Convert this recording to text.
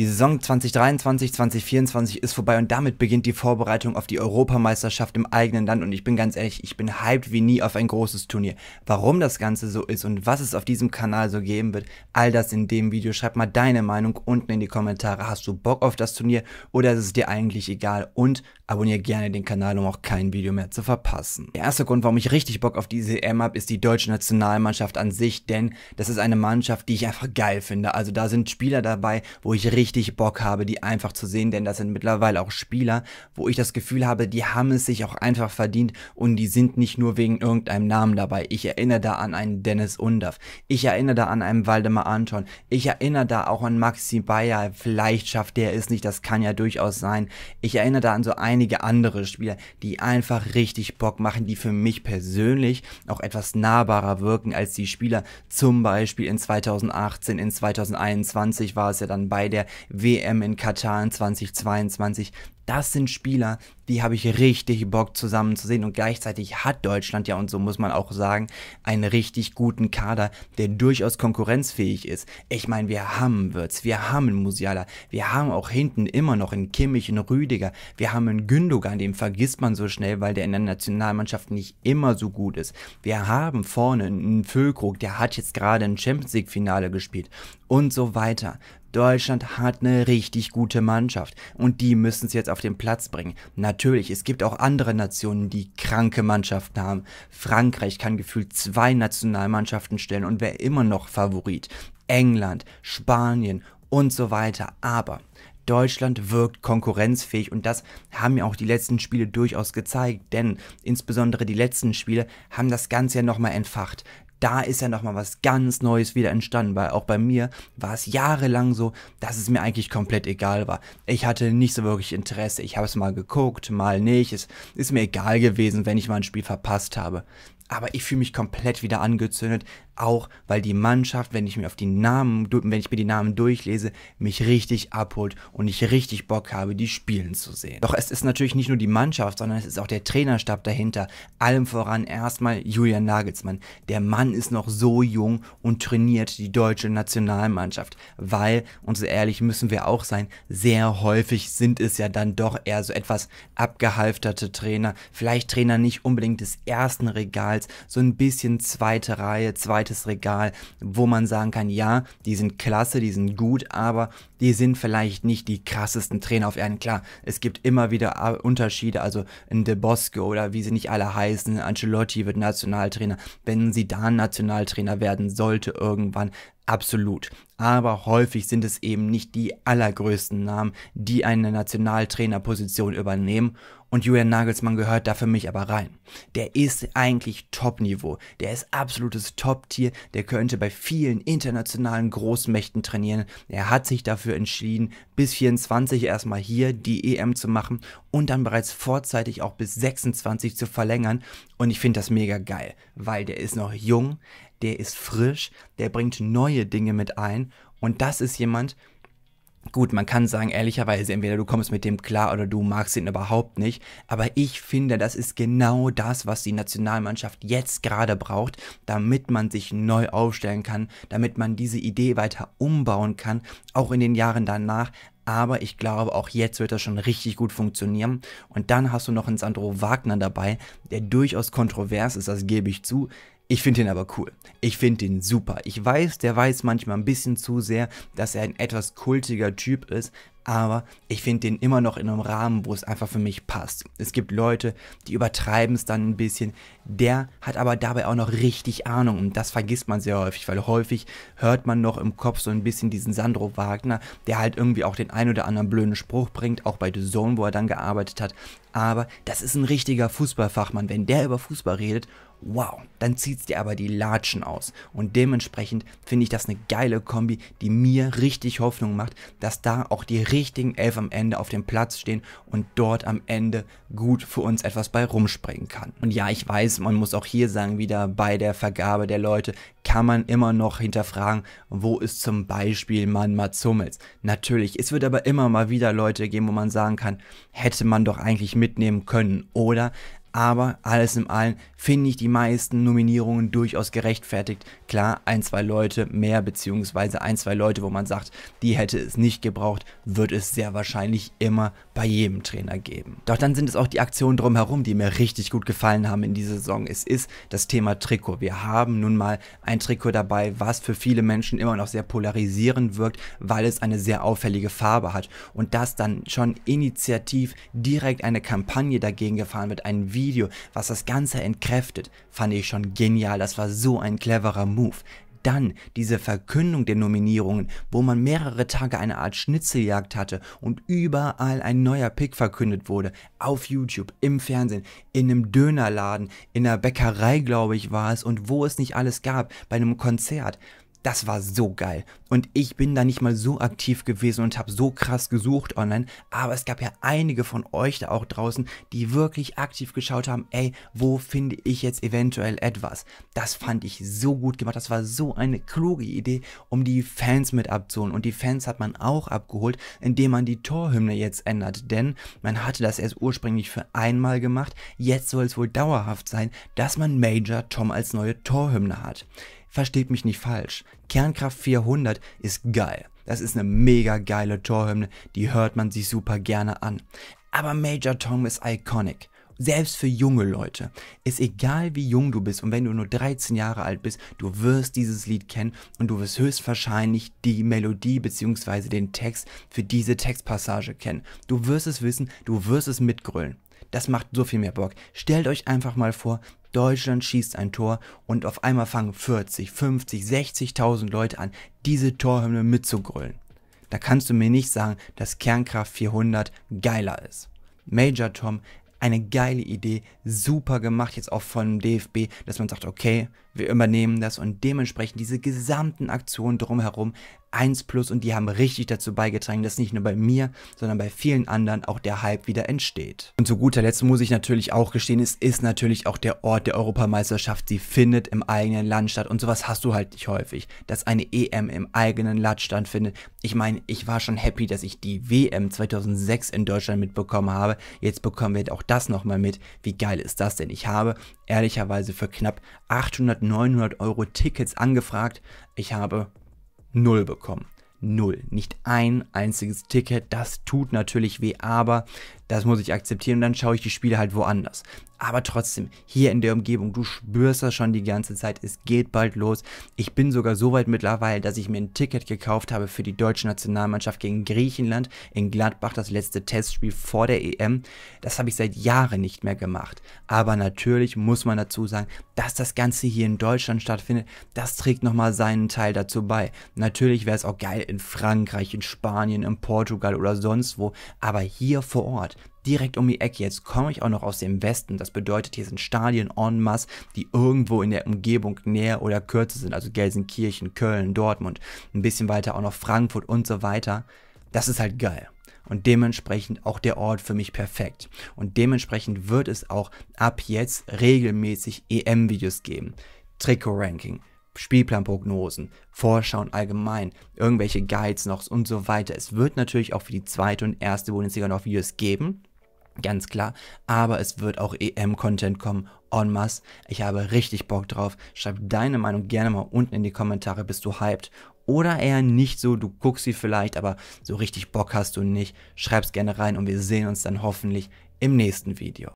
Die Saison 2023-2024 ist vorbei und damit beginnt die Vorbereitung auf die Europameisterschaft im eigenen Land und ich bin ganz ehrlich, ich bin hyped wie nie auf ein großes Turnier. Warum das Ganze so ist und was es auf diesem Kanal so geben wird, all das in dem Video. Schreib mal deine Meinung unten in die Kommentare. Hast du Bock auf das Turnier oder ist es dir eigentlich egal? Und abonniere gerne den Kanal, um auch kein Video mehr zu verpassen. Der erste Grund, warum ich richtig Bock auf diese EM habe, ist die deutsche Nationalmannschaft an sich, denn das ist eine Mannschaft, die ich einfach geil finde. Also da sind Spieler dabei, wo ich richtig richtig Bock habe, die einfach zu sehen, denn das sind mittlerweile auch Spieler, wo ich das Gefühl habe, die haben es sich auch einfach verdient und die sind nicht nur wegen irgendeinem Namen dabei. Ich erinnere da an einen Dennis Undaff, ich erinnere da an einen Waldemar Anton, ich erinnere da auch an Maxi Bayer, vielleicht schafft der es nicht, das kann ja durchaus sein. Ich erinnere da an so einige andere Spieler, die einfach richtig Bock machen, die für mich persönlich auch etwas nahbarer wirken als die Spieler, zum Beispiel in 2018, in 2021 war es ja dann bei der WM in Katar in 2022 das sind Spieler, die habe ich richtig Bock zusammen zu sehen. Und gleichzeitig hat Deutschland ja, und so muss man auch sagen, einen richtig guten Kader, der durchaus konkurrenzfähig ist. Ich meine, wir haben Wirtz, wir haben einen Musiala, wir haben auch hinten immer noch einen Kimmich, einen Rüdiger, wir haben einen Gündogan, den vergisst man so schnell, weil der in der Nationalmannschaft nicht immer so gut ist. Wir haben vorne einen Füllkrug, der hat jetzt gerade ein Champions League Finale gespielt und so weiter. Deutschland hat eine richtig gute Mannschaft und die müssen es jetzt auch auf den Platz bringen. Natürlich, es gibt auch andere Nationen, die kranke Mannschaften haben. Frankreich kann gefühlt zwei Nationalmannschaften stellen und wäre immer noch Favorit. England, Spanien und so weiter. Aber Deutschland wirkt konkurrenzfähig und das haben ja auch die letzten Spiele durchaus gezeigt, denn insbesondere die letzten Spiele haben das Ganze ja nochmal entfacht da ist ja nochmal was ganz Neues wieder entstanden, weil auch bei mir war es jahrelang so, dass es mir eigentlich komplett egal war. Ich hatte nicht so wirklich Interesse. Ich habe es mal geguckt, mal nicht. Es ist mir egal gewesen, wenn ich mal ein Spiel verpasst habe aber ich fühle mich komplett wieder angezündet, auch weil die Mannschaft, wenn ich mir auf die Namen, wenn ich mir die Namen durchlese, mich richtig abholt und ich richtig Bock habe, die spielen zu sehen. Doch es ist natürlich nicht nur die Mannschaft, sondern es ist auch der Trainerstab dahinter. Allem voran erstmal Julian Nagelsmann. Der Mann ist noch so jung und trainiert die deutsche Nationalmannschaft, weil, und so ehrlich müssen wir auch sein, sehr häufig sind es ja dann doch eher so etwas abgehalfterte Trainer, vielleicht Trainer nicht unbedingt des ersten Regals als so ein bisschen zweite Reihe, zweites Regal, wo man sagen kann, ja, die sind klasse, die sind gut, aber die sind vielleicht nicht die krassesten Trainer auf Erden. Klar, es gibt immer wieder äh, Unterschiede, also in De Bosco oder wie sie nicht alle heißen, Ancelotti wird Nationaltrainer, wenn sie da Nationaltrainer werden sollte irgendwann, Absolut. Aber häufig sind es eben nicht die allergrößten Namen, die eine Nationaltrainerposition übernehmen. Und Julian Nagelsmann gehört da für mich aber rein. Der ist eigentlich Top-Niveau. Der ist absolutes Top-Tier. Der könnte bei vielen internationalen Großmächten trainieren. Er hat sich dafür entschieden, bis 24 erstmal hier die EM zu machen und dann bereits vorzeitig auch bis 26 zu verlängern. Und ich finde das mega geil, weil der ist noch jung, der ist frisch, der bringt neue Dinge mit ein. Und das ist jemand, der Gut, man kann sagen, ehrlicherweise, entweder du kommst mit dem klar oder du magst ihn überhaupt nicht. Aber ich finde, das ist genau das, was die Nationalmannschaft jetzt gerade braucht, damit man sich neu aufstellen kann, damit man diese Idee weiter umbauen kann, auch in den Jahren danach. Aber ich glaube, auch jetzt wird das schon richtig gut funktionieren. Und dann hast du noch einen Sandro Wagner dabei, der durchaus kontrovers ist, das gebe ich zu, ich finde ihn aber cool. Ich finde ihn super. Ich weiß, der weiß manchmal ein bisschen zu sehr, dass er ein etwas kultiger Typ ist, aber ich finde den immer noch in einem Rahmen, wo es einfach für mich passt. Es gibt Leute, die übertreiben es dann ein bisschen. Der hat aber dabei auch noch richtig Ahnung und das vergisst man sehr häufig, weil häufig hört man noch im Kopf so ein bisschen diesen Sandro Wagner, der halt irgendwie auch den ein oder anderen blöden Spruch bringt, auch bei The Zone, wo er dann gearbeitet hat. Aber das ist ein richtiger Fußballfachmann. Wenn der über Fußball redet wow, dann zieht es dir aber die Latschen aus. Und dementsprechend finde ich das eine geile Kombi, die mir richtig Hoffnung macht, dass da auch die richtigen Elf am Ende auf dem Platz stehen und dort am Ende gut für uns etwas bei rumspringen kann. Und ja, ich weiß, man muss auch hier sagen, wieder bei der Vergabe der Leute kann man immer noch hinterfragen, wo ist zum Beispiel man Mats Hummels. Natürlich, es wird aber immer mal wieder Leute geben, wo man sagen kann, hätte man doch eigentlich mitnehmen können. Oder aber alles in allem finde ich die meisten Nominierungen durchaus gerechtfertigt. Klar, ein, zwei Leute mehr, beziehungsweise ein, zwei Leute, wo man sagt, die hätte es nicht gebraucht, wird es sehr wahrscheinlich immer bei jedem Trainer geben. Doch dann sind es auch die Aktionen drumherum, die mir richtig gut gefallen haben in dieser Saison. Es ist das Thema Trikot. Wir haben nun mal ein Trikot dabei, was für viele Menschen immer noch sehr polarisierend wirkt, weil es eine sehr auffällige Farbe hat. Und dass dann schon initiativ direkt eine Kampagne dagegen gefahren wird, ein Video Video, was das Ganze entkräftet, fand ich schon genial. Das war so ein cleverer Move dann diese Verkündung der Nominierungen, wo man mehrere Tage eine Art Schnitzeljagd hatte und überall ein neuer Pick verkündet wurde. Auf YouTube, im Fernsehen, in einem Dönerladen, in einer Bäckerei, glaube ich, war es und wo es nicht alles gab, bei einem Konzert. Das war so geil. Und ich bin da nicht mal so aktiv gewesen und habe so krass gesucht online. Aber es gab ja einige von euch da auch draußen, die wirklich aktiv geschaut haben, ey, wo finde ich jetzt eventuell etwas? Das fand ich so gut gemacht. Das war so eine kluge Idee, um die Fans mit abzuholen. Und die Fans hat man auch abgeholt, indem man die Torhymne jetzt ändert. Denn man hatte das erst ursprünglich für einmal gemacht. Jetzt soll es wohl dauerhaft sein, dass man Major Tom als neue Torhymne hat versteht mich nicht falsch. Kernkraft 400 ist geil. Das ist eine mega geile Torhymne, die hört man sich super gerne an. Aber Major Tom ist iconic. Selbst für junge Leute. Ist egal wie jung du bist und wenn du nur 13 Jahre alt bist, du wirst dieses Lied kennen und du wirst höchstwahrscheinlich die Melodie bzw. den Text für diese Textpassage kennen. Du wirst es wissen, du wirst es mitgrölen. Das macht so viel mehr Bock. Stellt euch einfach mal vor, Deutschland schießt ein Tor und auf einmal fangen 40, 50, 60.000 Leute an, diese Torhymne mitzugrölen. Da kannst du mir nicht sagen, dass Kernkraft 400 geiler ist. Major Tom, eine geile Idee, super gemacht jetzt auch von DFB, dass man sagt, okay, wir übernehmen das und dementsprechend diese gesamten Aktionen drumherum 1 plus und die haben richtig dazu beigetragen, dass nicht nur bei mir, sondern bei vielen anderen auch der Hype wieder entsteht. Und zu guter Letzt muss ich natürlich auch gestehen, es ist natürlich auch der Ort der Europameisterschaft. Sie findet im eigenen Land statt und sowas hast du halt nicht häufig, dass eine EM im eigenen Land stattfindet. Ich meine, ich war schon happy, dass ich die WM 2006 in Deutschland mitbekommen habe. Jetzt bekommen wir auch das nochmal mit. Wie geil ist das denn? Ich habe ehrlicherweise für knapp 800 900 Euro Tickets angefragt. Ich habe null bekommen. Null. Nicht ein einziges Ticket. Das tut natürlich weh, aber das muss ich akzeptieren und dann schaue ich die Spiele halt woanders. Aber trotzdem, hier in der Umgebung, du spürst das schon die ganze Zeit, es geht bald los. Ich bin sogar so weit mittlerweile, dass ich mir ein Ticket gekauft habe für die deutsche Nationalmannschaft gegen Griechenland in Gladbach, das letzte Testspiel vor der EM. Das habe ich seit Jahren nicht mehr gemacht. Aber natürlich muss man dazu sagen, dass das Ganze hier in Deutschland stattfindet, das trägt nochmal seinen Teil dazu bei. Natürlich wäre es auch geil in Frankreich, in Spanien, in Portugal oder sonst wo, aber hier vor Ort direkt um die Ecke. Jetzt komme ich auch noch aus dem Westen. Das bedeutet, hier sind Stadien en masse, die irgendwo in der Umgebung näher oder kürzer sind. Also Gelsenkirchen, Köln, Dortmund, ein bisschen weiter auch noch Frankfurt und so weiter. Das ist halt geil. Und dementsprechend auch der Ort für mich perfekt. Und dementsprechend wird es auch ab jetzt regelmäßig EM-Videos geben. Trikot-Ranking, Spielplanprognosen, Vorschauen allgemein, irgendwelche Guides noch und so weiter. Es wird natürlich auch für die zweite und erste Bundesliga noch Videos geben, ganz klar, aber es wird auch EM-Content kommen en masse. Ich habe richtig Bock drauf. Schreib deine Meinung gerne mal unten in die Kommentare, bist du hyped oder eher nicht so, du guckst sie vielleicht, aber so richtig Bock hast du nicht. Schreib's gerne rein und wir sehen uns dann hoffentlich im nächsten Video.